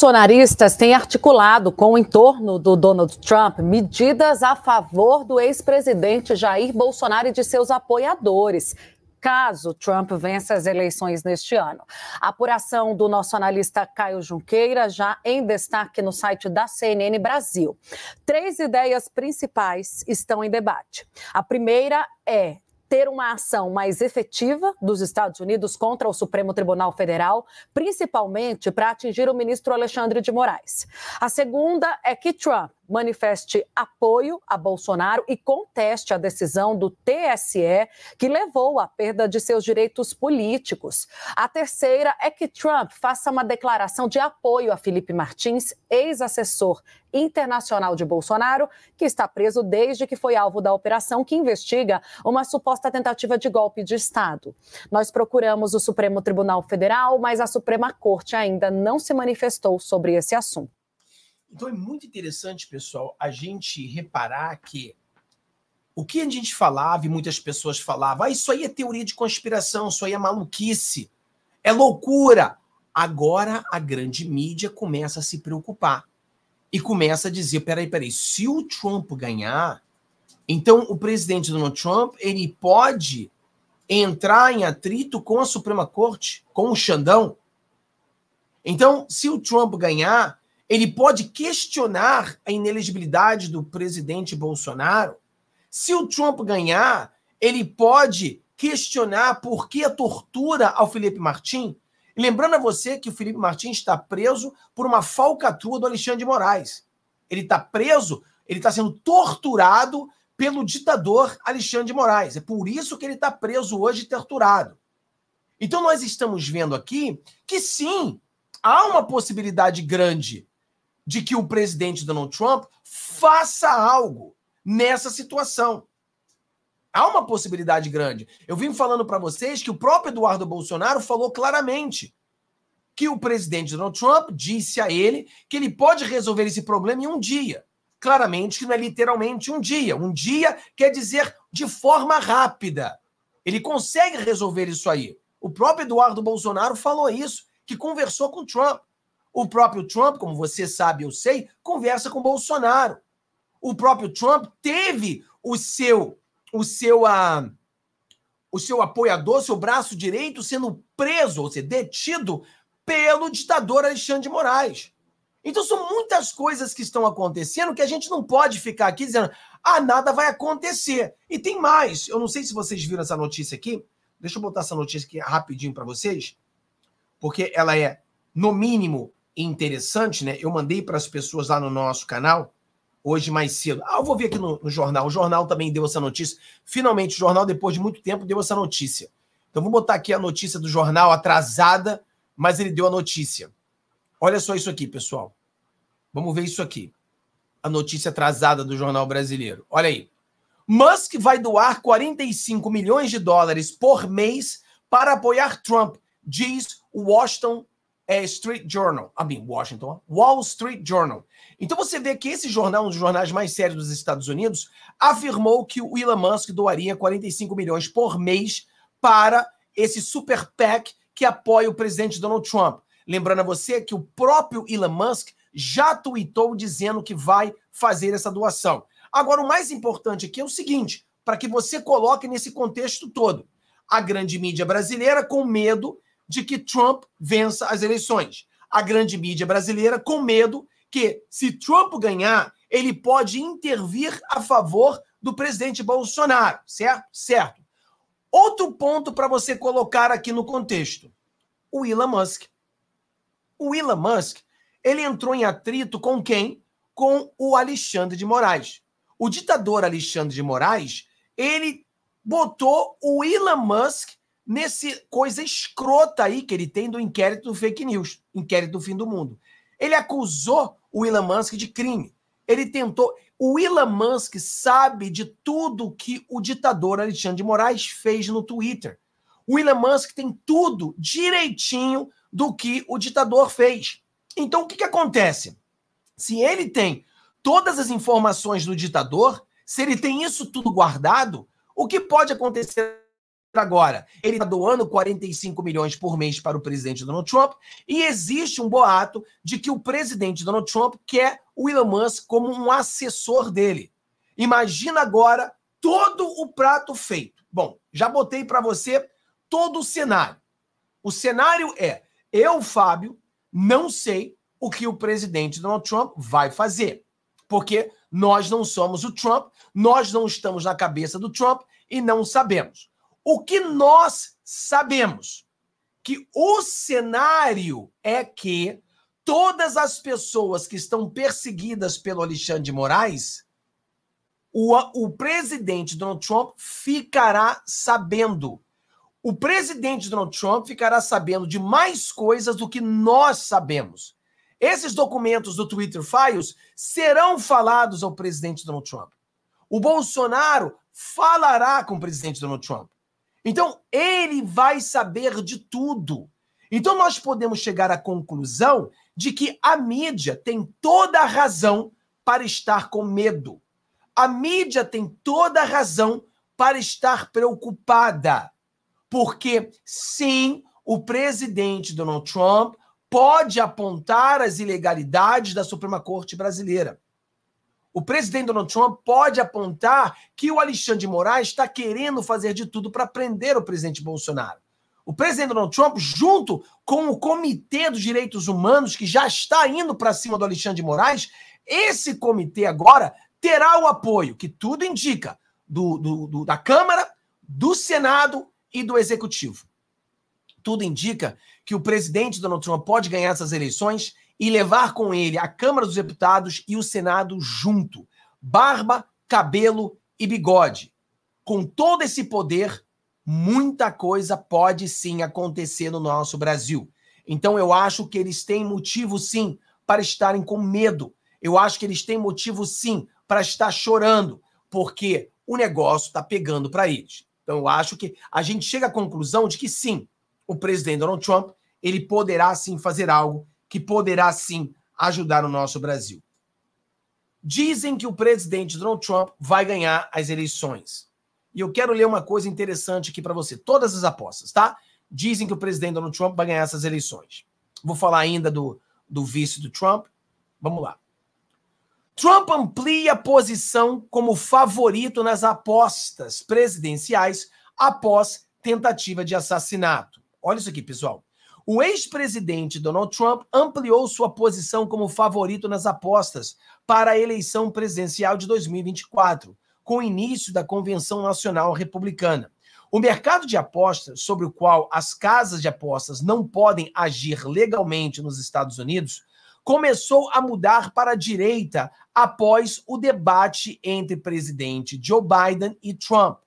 bolsonaristas têm articulado com o entorno do Donald Trump medidas a favor do ex-presidente Jair Bolsonaro e de seus apoiadores. Caso Trump vença as eleições neste ano. A apuração do nosso analista Caio Junqueira já em destaque no site da CNN Brasil. Três ideias principais estão em debate. A primeira é ter uma ação mais efetiva dos Estados Unidos contra o Supremo Tribunal Federal, principalmente para atingir o ministro Alexandre de Moraes. A segunda é que Trump manifeste apoio a Bolsonaro e conteste a decisão do TSE que levou à perda de seus direitos políticos. A terceira é que Trump faça uma declaração de apoio a Felipe Martins, ex-assessor internacional de Bolsonaro, que está preso desde que foi alvo da operação que investiga uma suposta tentativa de golpe de Estado. Nós procuramos o Supremo Tribunal Federal, mas a Suprema Corte ainda não se manifestou sobre esse assunto. Então é muito interessante, pessoal, a gente reparar que o que a gente falava e muitas pessoas falavam, ah, isso aí é teoria de conspiração, isso aí é maluquice, é loucura. Agora a grande mídia começa a se preocupar e começa a dizer, peraí, peraí, se o Trump ganhar, então o presidente Donald Trump, ele pode entrar em atrito com a Suprema Corte, com o Xandão. Então, se o Trump ganhar, ele pode questionar a inelegibilidade do presidente Bolsonaro. Se o Trump ganhar, ele pode questionar por que a tortura ao Felipe Martins. Lembrando a você que o Felipe Martins está preso por uma falcatrua do Alexandre de Moraes. Ele está preso, ele está sendo torturado pelo ditador Alexandre de Moraes. É por isso que ele está preso hoje e torturado. Então nós estamos vendo aqui que sim, há uma possibilidade grande de que o presidente Donald Trump faça algo nessa situação. Há uma possibilidade grande. Eu vim falando para vocês que o próprio Eduardo Bolsonaro falou claramente que o presidente Donald Trump disse a ele que ele pode resolver esse problema em um dia. Claramente que não é literalmente um dia. Um dia quer dizer de forma rápida. Ele consegue resolver isso aí. O próprio Eduardo Bolsonaro falou isso, que conversou com Trump. O próprio Trump, como você sabe, eu sei, conversa com Bolsonaro. O próprio Trump teve o seu o seu a ah, o seu apoiador, seu braço direito sendo preso, ou seja, detido pelo ditador Alexandre de Moraes. Então são muitas coisas que estão acontecendo que a gente não pode ficar aqui dizendo, ah, nada vai acontecer. E tem mais, eu não sei se vocês viram essa notícia aqui, deixa eu botar essa notícia aqui rapidinho para vocês, porque ela é, no mínimo, interessante, né? Eu mandei para as pessoas lá no nosso canal hoje mais cedo. Ah, eu vou ver aqui no, no, jornal. O jornal também deu essa notícia. Finalmente, o jornal, depois de muito tempo, deu essa notícia. Então, vou botar aqui a notícia do jornal atrasada, mas ele deu a notícia. Olha só isso aqui, pessoal. Vamos ver isso aqui. A notícia atrasada do jornal brasileiro. Olha aí. Musk vai doar 45 milhões de dólares por mês para apoiar Trump, diz o Washington é, Street Journal, ah, bem, Washington, Wall Street Journal. Então você vê que esse jornal, um dos jornais mais sérios dos Estados Unidos, afirmou que o Elon Musk doaria 45 milhões por mês para esse super PAC que apoia o presidente Donald Trump. Lembrando a você que o próprio Elon Musk já tweetou dizendo que vai fazer essa doação. Agora, o mais importante aqui é o seguinte, para que você coloque nesse contexto todo. A grande mídia brasileira, com medo de que Trump vença as eleições. A grande mídia brasileira com medo que, se Trump ganhar, ele pode intervir a favor do presidente Bolsonaro, certo? Certo. Outro ponto para você colocar aqui no contexto: o Elon Musk. O Elon Musk, ele entrou em atrito com quem? Com o Alexandre de Moraes. O ditador Alexandre de Moraes, ele botou o Elon Musk nesse coisa escrota aí que ele tem do inquérito do fake news, inquérito do fim do mundo. Ele acusou o Elon Musk de crime. Ele tentou. O Elon Musk sabe de tudo que o ditador Alexandre de Moraes fez no Twitter. O Elon Musk tem tudo direitinho do que o ditador fez. Então, o que, que acontece? Se ele tem todas as informações do ditador, se ele tem isso tudo guardado, o que pode acontecer agora. Ele está doando 45 milhões por mês para o presidente Donald Trump e existe um boato de que o presidente Donald Trump quer o Elon Musk como um assessor dele. Imagina agora todo o prato feito. Bom, já botei para você todo o cenário. O cenário é: eu, Fábio, não sei o que o presidente Donald Trump vai fazer, porque nós não somos o Trump, nós não estamos na cabeça do Trump e não sabemos. O que nós sabemos? Que o cenário é que todas as pessoas que estão perseguidas pelo Alexandre de Moraes, o, o presidente Donald Trump ficará sabendo. O presidente Donald Trump ficará sabendo de mais coisas do que nós sabemos. Esses documentos do Twitter Files serão falados ao presidente Donald Trump. O Bolsonaro falará com o presidente Donald Trump. Então, ele vai saber de tudo. Então, nós podemos chegar à conclusão de que a mídia tem toda a razão para estar com medo. A mídia tem toda a razão para estar preocupada. Porque, sim, o presidente Donald Trump pode apontar as ilegalidades da Suprema Corte Brasileira. O presidente Donald Trump pode apontar que o Alexandre de Moraes está querendo fazer de tudo para prender o presidente Bolsonaro. O presidente Donald Trump, junto com o Comitê dos Direitos Humanos, que já está indo para cima do Alexandre de Moraes, esse comitê agora terá o apoio, que tudo indica, do, do, do, da Câmara, do Senado e do Executivo. Tudo indica que o presidente Donald Trump pode ganhar essas eleições e levar com ele a Câmara dos Deputados e o Senado junto. Barba, cabelo e bigode. Com todo esse poder, muita coisa pode sim acontecer no nosso Brasil. Então eu acho que eles têm motivo sim para estarem com medo. Eu acho que eles têm motivo sim para estar chorando, porque o negócio está pegando para eles. Então eu acho que a gente chega à conclusão de que sim, o presidente Donald Trump ele poderá sim fazer algo que poderá sim ajudar o nosso Brasil. Dizem que o presidente Donald Trump vai ganhar as eleições. E eu quero ler uma coisa interessante aqui para você. Todas as apostas, tá? Dizem que o presidente Donald Trump vai ganhar essas eleições. Vou falar ainda do, do vice do Trump. Vamos lá. Trump amplia posição como favorito nas apostas presidenciais após tentativa de assassinato. Olha isso aqui, pessoal. O ex-presidente Donald Trump ampliou sua posição como favorito nas apostas para a eleição presidencial de 2024, com o início da Convenção Nacional Republicana. O mercado de apostas, sobre o qual as casas de apostas não podem agir legalmente nos Estados Unidos, começou a mudar para a direita após o debate entre presidente Joe Biden e Trump,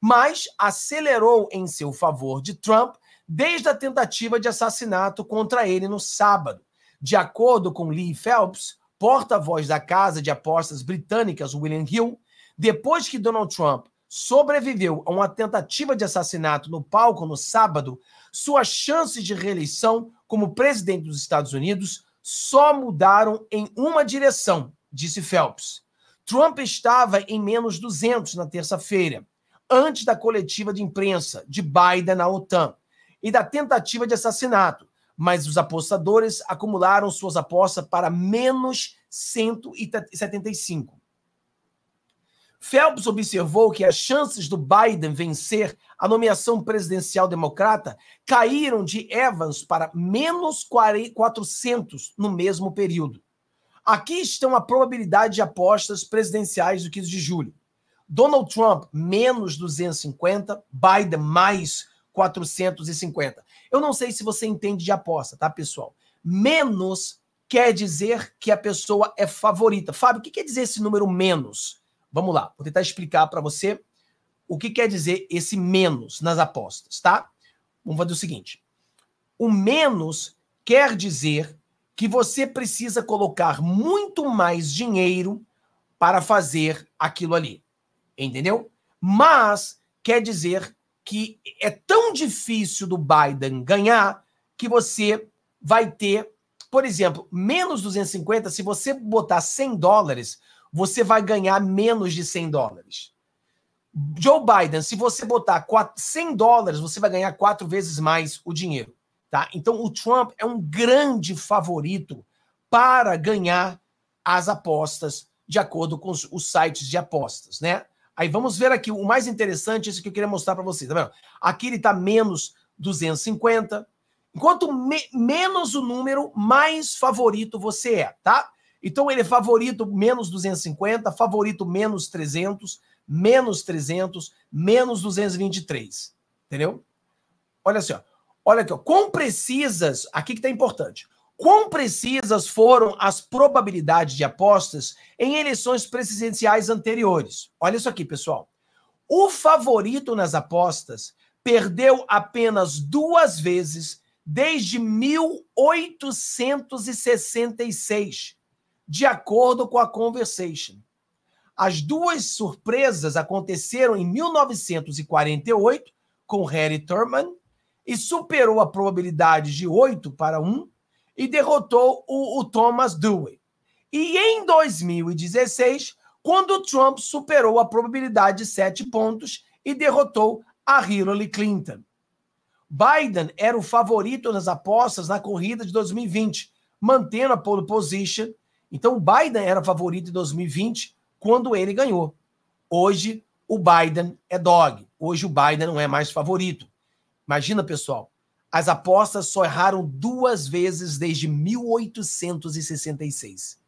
mas acelerou em seu favor de Trump desde a tentativa de assassinato contra ele no sábado. De acordo com Lee Phelps, porta-voz da casa de apostas britânicas William Hill, depois que Donald Trump sobreviveu a uma tentativa de assassinato no palco no sábado, suas chances de reeleição como presidente dos Estados Unidos só mudaram em uma direção, disse Phelps. Trump estava em menos 200 na terça-feira, antes da coletiva de imprensa de Biden na OTAN e da tentativa de assassinato, mas os apostadores acumularam suas apostas para menos 175. Phelps observou que as chances do Biden vencer a nomeação presidencial democrata caíram de Evans para menos 400 no mesmo período. Aqui estão a probabilidade de apostas presidenciais do 15 de julho. Donald Trump, menos 250, Biden, mais 450. Eu não sei se você entende de aposta, tá, pessoal? Menos quer dizer que a pessoa é favorita. Fábio, o que quer dizer esse número menos? Vamos lá, vou tentar explicar para você o que quer dizer esse menos nas apostas, tá? Vamos fazer o seguinte. O menos quer dizer que você precisa colocar muito mais dinheiro para fazer aquilo ali. Entendeu? Mas quer dizer que é tão difícil do Biden ganhar que você vai ter, por exemplo, menos 250. Se você botar 100 dólares, você vai ganhar menos de 100 dólares. Joe Biden, se você botar 100 dólares, você vai ganhar quatro vezes mais o dinheiro. Tá? Então, o Trump é um grande favorito para ganhar as apostas, de acordo com os, os sites de apostas. Né? Aí vamos ver aqui o mais interessante, isso que eu queria mostrar para vocês, tá vendo? Aqui ele está menos 250. Quanto me menos o número, mais favorito você é, tá? Então ele é favorito menos 250, favorito menos 300, menos 300, menos 223, entendeu? Olha assim, ó. olha aqui, ó. com precisas, aqui que tá importante, quão precisas foram as probabilidades de apostas em eleições presidenciais anteriores. Olha isso aqui, pessoal. O favorito nas apostas perdeu apenas duas vezes desde 1866, de acordo com a Conversation. As duas surpresas aconteceram em 1948, com Harry Thurman, e superou a probabilidade de 8 para 1 e derrotou o, o Thomas Dewey. E em 2016, quando o Trump superou a probabilidade de sete pontos e derrotou a Hillary Clinton. Biden era o favorito nas apostas na corrida de 2020, mantendo a pole position. Então, Biden era favorito em 2020 quando ele ganhou. Hoje, o Biden é dog. Hoje, o Biden não é mais favorito. Imagina, pessoal, as apostas só erraram duas vezes desde 1866.